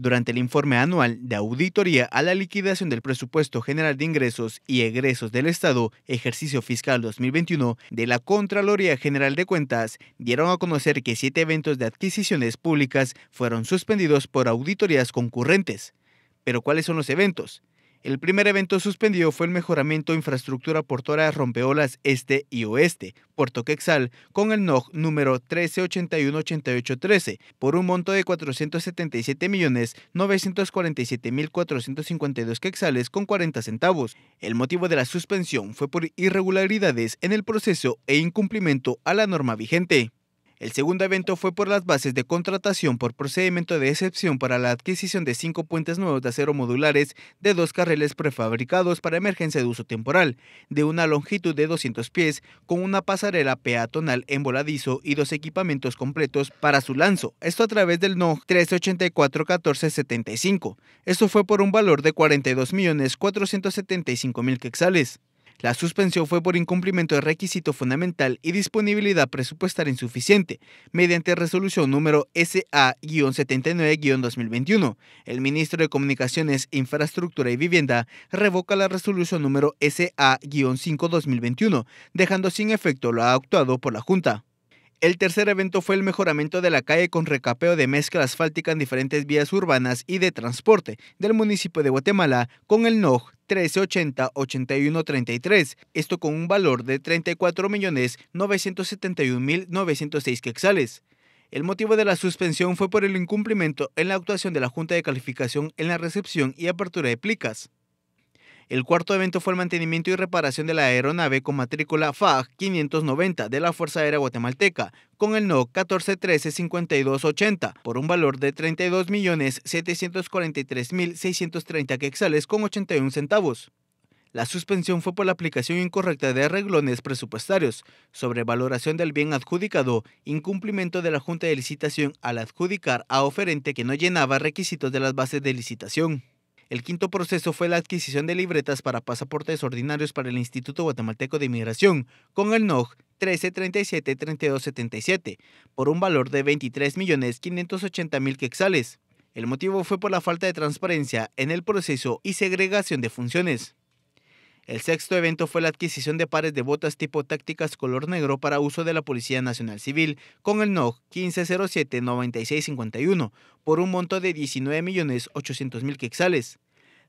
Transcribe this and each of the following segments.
Durante el informe anual de auditoría a la liquidación del presupuesto general de ingresos y egresos del Estado, ejercicio fiscal 2021, de la Contraloría General de Cuentas, dieron a conocer que siete eventos de adquisiciones públicas fueron suspendidos por auditorías concurrentes. Pero ¿cuáles son los eventos? El primer evento suspendido fue el mejoramiento de infraestructura portuaria rompeolas este y oeste, Puerto Quexal, con el NOG número 13818813, por un monto de 477.947.452 quexales con 40 centavos. El motivo de la suspensión fue por irregularidades en el proceso e incumplimiento a la norma vigente. El segundo evento fue por las bases de contratación por procedimiento de excepción para la adquisición de cinco puentes nuevos de acero modulares de dos carriles prefabricados para emergencia de uso temporal, de una longitud de 200 pies, con una pasarela peatonal en voladizo y dos equipamientos completos para su lanzo, esto a través del NO 3841475. 1475 Esto fue por un valor de 42.475.000 quexales. La suspensión fue por incumplimiento de requisito fundamental y disponibilidad presupuestaria insuficiente, mediante resolución número SA-79-2021. El ministro de Comunicaciones, Infraestructura y Vivienda revoca la resolución número SA-5-2021, dejando sin efecto lo actuado por la Junta. El tercer evento fue el mejoramiento de la calle con recapeo de mezcla asfáltica en diferentes vías urbanas y de transporte del municipio de Guatemala con el NOG 1380-8133, esto con un valor de 34.971.906 quexales. El motivo de la suspensión fue por el incumplimiento en la actuación de la Junta de Calificación en la recepción y apertura de plicas. El cuarto evento fue el mantenimiento y reparación de la aeronave con matrícula FAG 590 de la Fuerza Aérea Guatemalteca con el No 1413-5280 por un valor de 32.743.630 quexales con 81 centavos. La suspensión fue por la aplicación incorrecta de arreglones presupuestarios, sobrevaloración del bien adjudicado, incumplimiento de la Junta de Licitación al adjudicar a oferente que no llenaba requisitos de las bases de licitación. El quinto proceso fue la adquisición de libretas para pasaportes ordinarios para el Instituto Guatemalteco de Inmigración, con el NOG 1337-3277, por un valor de 23.580.000 quexales. El motivo fue por la falta de transparencia en el proceso y segregación de funciones. El sexto evento fue la adquisición de pares de botas tipo tácticas color negro para uso de la Policía Nacional Civil con el NOG 1507-9651 por un monto de 19.800.000 quetzales.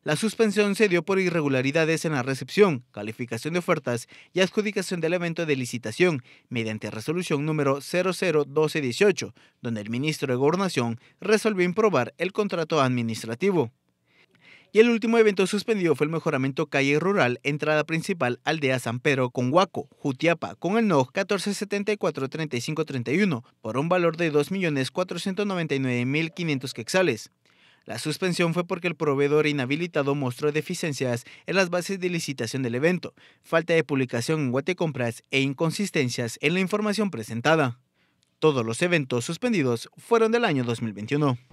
La suspensión se dio por irregularidades en la recepción, calificación de ofertas y adjudicación del evento de licitación mediante resolución número 001218, donde el ministro de Gobernación resolvió improbar el contrato administrativo. Y el último evento suspendido fue el mejoramiento calle rural, entrada principal, aldea San Pedro, con Huaco, Jutiapa, con el NOG 14743531, por un valor de 2.499.500 quexales. La suspensión fue porque el proveedor inhabilitado mostró deficiencias en las bases de licitación del evento, falta de publicación en Guatecompras e inconsistencias en la información presentada. Todos los eventos suspendidos fueron del año 2021.